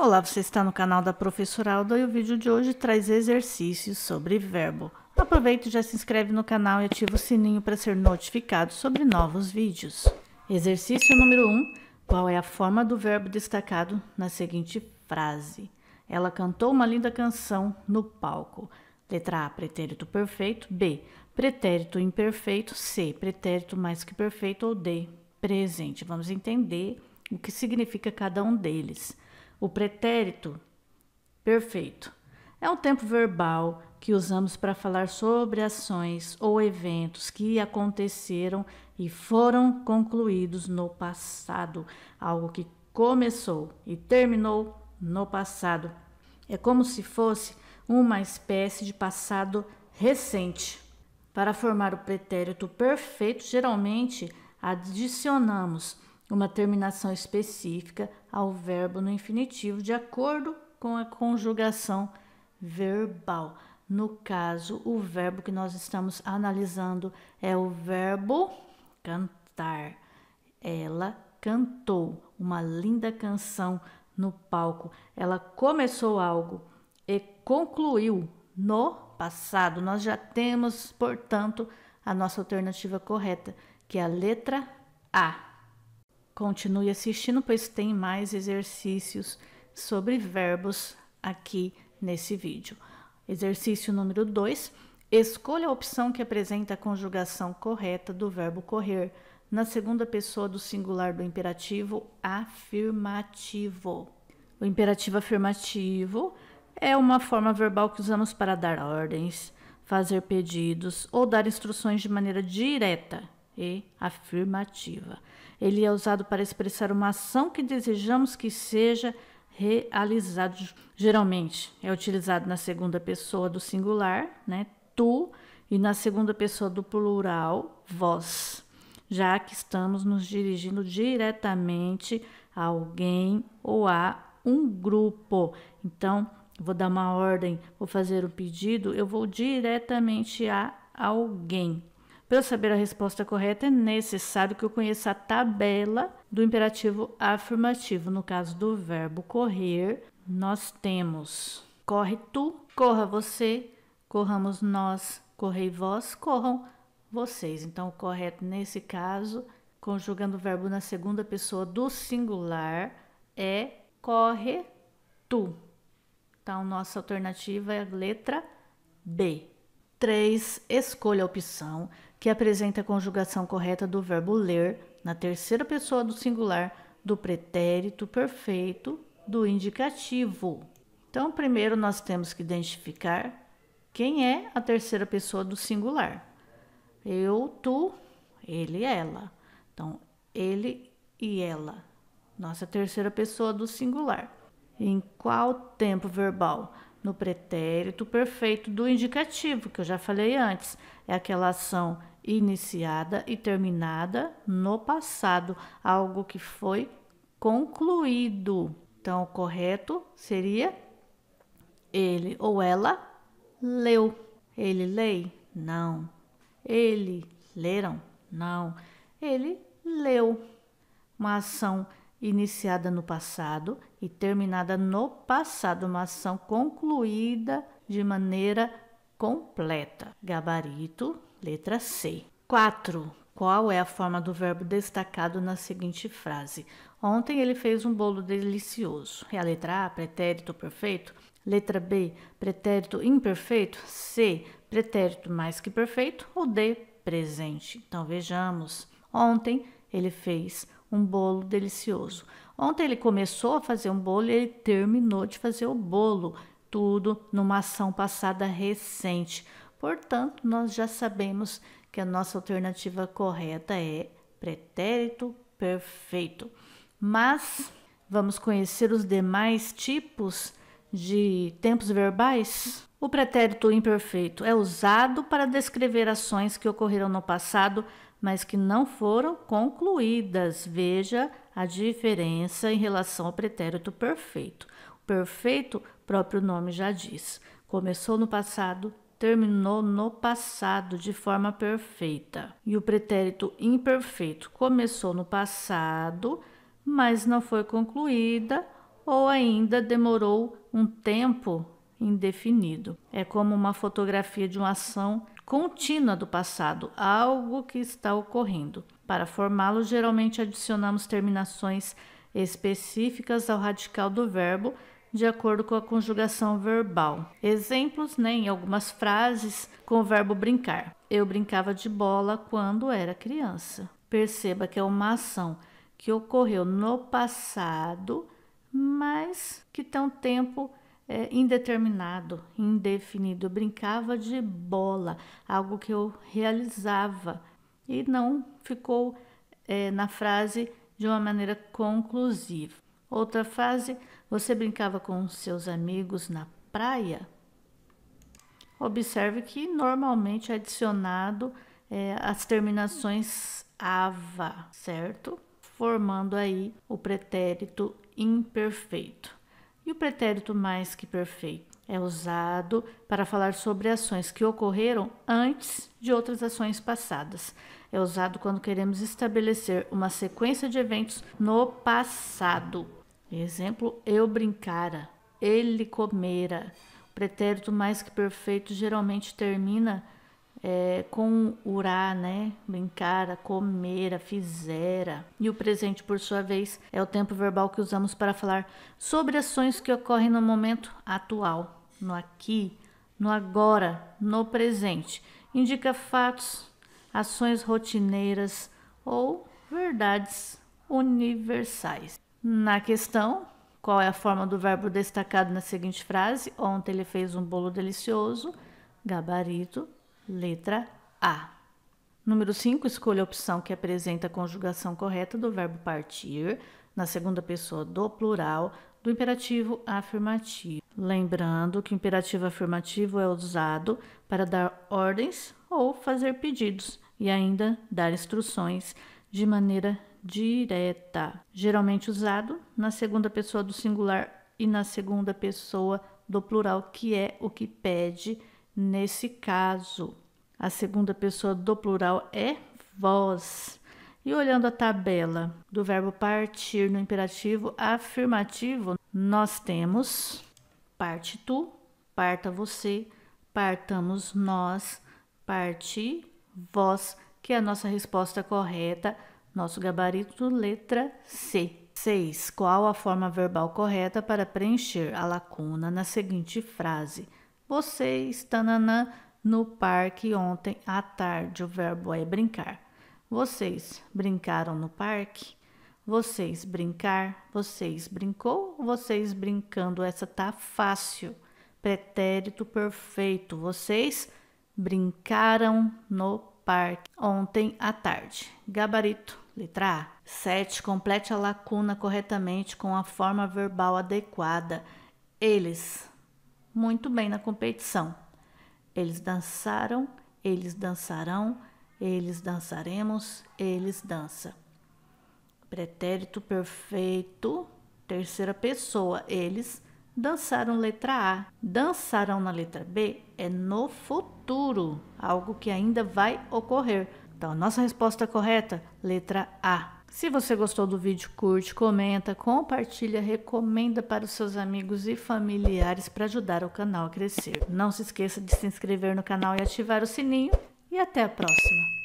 Olá, você está no canal da Professora Alda e o vídeo de hoje traz exercícios sobre verbo. Aproveita e já se inscreve no canal e ativa o sininho para ser notificado sobre novos vídeos. Exercício número 1. Um, qual é a forma do verbo destacado na seguinte frase? Ela cantou uma linda canção no palco. Letra A, pretérito perfeito. B, pretérito imperfeito. C, pretérito mais que perfeito. Ou D, presente. Vamos entender o que significa cada um deles. O pretérito perfeito é um tempo verbal que usamos para falar sobre ações ou eventos que aconteceram e foram concluídos no passado, algo que começou e terminou no passado. É como se fosse uma espécie de passado recente. Para formar o pretérito perfeito, geralmente adicionamos uma terminação específica ao verbo no infinitivo, de acordo com a conjugação verbal. No caso, o verbo que nós estamos analisando é o verbo cantar. Ela cantou uma linda canção no palco. Ela começou algo e concluiu no passado. Nós já temos, portanto, a nossa alternativa correta, que é a letra A. Continue assistindo, pois tem mais exercícios sobre verbos aqui nesse vídeo. Exercício número 2. Escolha a opção que apresenta a conjugação correta do verbo correr na segunda pessoa do singular do imperativo afirmativo. O imperativo afirmativo é uma forma verbal que usamos para dar ordens, fazer pedidos ou dar instruções de maneira direta e afirmativa. Ele é usado para expressar uma ação que desejamos que seja realizada. Geralmente é utilizado na segunda pessoa do singular, né? Tu, e na segunda pessoa do plural, vós, já que estamos nos dirigindo diretamente a alguém ou a um grupo. Então, vou dar uma ordem, vou fazer um pedido, eu vou diretamente a alguém. Para eu saber a resposta correta, é necessário que eu conheça a tabela do imperativo afirmativo. No caso do verbo correr, nós temos corre tu, corra você, corramos nós, correi vós, corram vocês. Então, o correto nesse caso, conjugando o verbo na segunda pessoa do singular, é corre tu. Então, nossa alternativa é a letra B. 3. Escolha a opção que apresenta a conjugação correta do verbo ler na terceira pessoa do singular do pretérito perfeito do indicativo. Então, primeiro nós temos que identificar quem é a terceira pessoa do singular. Eu, tu, ele, ela. Então, ele e ela. Nossa terceira pessoa do singular. Em qual tempo verbal? no pretérito perfeito do indicativo, que eu já falei antes. É aquela ação iniciada e terminada no passado, algo que foi concluído. Então, o correto seria ele ou ela leu. Ele lei? Não. Ele leram? Não. Ele leu. Uma ação iniciada no passado e terminada no passado, uma ação concluída de maneira completa. Gabarito, letra C. 4. Qual é a forma do verbo destacado na seguinte frase? Ontem ele fez um bolo delicioso. É a letra A, pretérito perfeito? Letra B, pretérito imperfeito? C, pretérito mais que perfeito? Ou D, presente? Então vejamos. Ontem ele fez um bolo delicioso. Ontem ele começou a fazer um bolo e ele terminou de fazer o bolo, tudo numa ação passada recente. Portanto, nós já sabemos que a nossa alternativa correta é pretérito perfeito. Mas vamos conhecer os demais tipos de tempos verbais? O pretérito imperfeito é usado para descrever ações que ocorreram no passado mas que não foram concluídas. Veja a diferença em relação ao pretérito perfeito. O perfeito, próprio nome já diz, começou no passado, terminou no passado de forma perfeita. E o pretérito imperfeito começou no passado, mas não foi concluída ou ainda demorou um tempo indefinido. É como uma fotografia de uma ação contínua do passado, algo que está ocorrendo. Para formá-lo, geralmente adicionamos terminações específicas ao radical do verbo de acordo com a conjugação verbal. Exemplos né, em algumas frases com o verbo brincar. Eu brincava de bola quando era criança. Perceba que é uma ação que ocorreu no passado, mas que tem um tempo é, indeterminado, indefinido. Eu brincava de bola, algo que eu realizava e não ficou é, na frase de uma maneira conclusiva. Outra frase: você brincava com seus amigos na praia? Observe que normalmente é adicionado é, as terminações ava, certo? Formando aí o pretérito imperfeito. E o pretérito mais que perfeito é usado para falar sobre ações que ocorreram antes de outras ações passadas. É usado quando queremos estabelecer uma sequência de eventos no passado. Exemplo, eu brincara, ele comera. O pretérito mais que perfeito geralmente termina é, com urá, né? Brincara, comera, fizera. E o presente, por sua vez, é o tempo verbal que usamos para falar sobre ações que ocorrem no momento atual, no aqui, no agora, no presente. Indica fatos, ações rotineiras ou verdades universais. Na questão, qual é a forma do verbo destacado na seguinte frase? Ontem ele fez um bolo delicioso. Gabarito Letra A. Número 5, escolha a opção que apresenta a conjugação correta do verbo partir na segunda pessoa do plural do imperativo afirmativo. Lembrando que o imperativo afirmativo é usado para dar ordens ou fazer pedidos e ainda dar instruções de maneira direta, geralmente usado na segunda pessoa do singular e na segunda pessoa do plural, que é o que pede Nesse caso, a segunda pessoa do plural é vós. E olhando a tabela do verbo partir no imperativo afirmativo, nós temos parte tu, parta você, partamos nós, parte vós, que é a nossa resposta correta, nosso gabarito letra C. 6. Qual a forma verbal correta para preencher a lacuna na seguinte frase? Vocês, tananã, no parque ontem à tarde. O verbo é brincar. Vocês brincaram no parque? Vocês brincar? Vocês brincou? Vocês brincando? Essa tá fácil. Pretérito perfeito. Vocês brincaram no parque ontem à tarde. Gabarito, letra A. 7. Complete a lacuna corretamente com a forma verbal adequada. Eles muito bem na competição. Eles dançaram, eles dançarão, eles dançaremos, eles dança. Pretérito perfeito, terceira pessoa, eles dançaram letra A. Dançarão na letra B é no futuro, algo que ainda vai ocorrer. Então, a nossa resposta correta, letra A. Se você gostou do vídeo, curte, comenta, compartilha, recomenda para os seus amigos e familiares para ajudar o canal a crescer. Não se esqueça de se inscrever no canal e ativar o sininho. E até a próxima!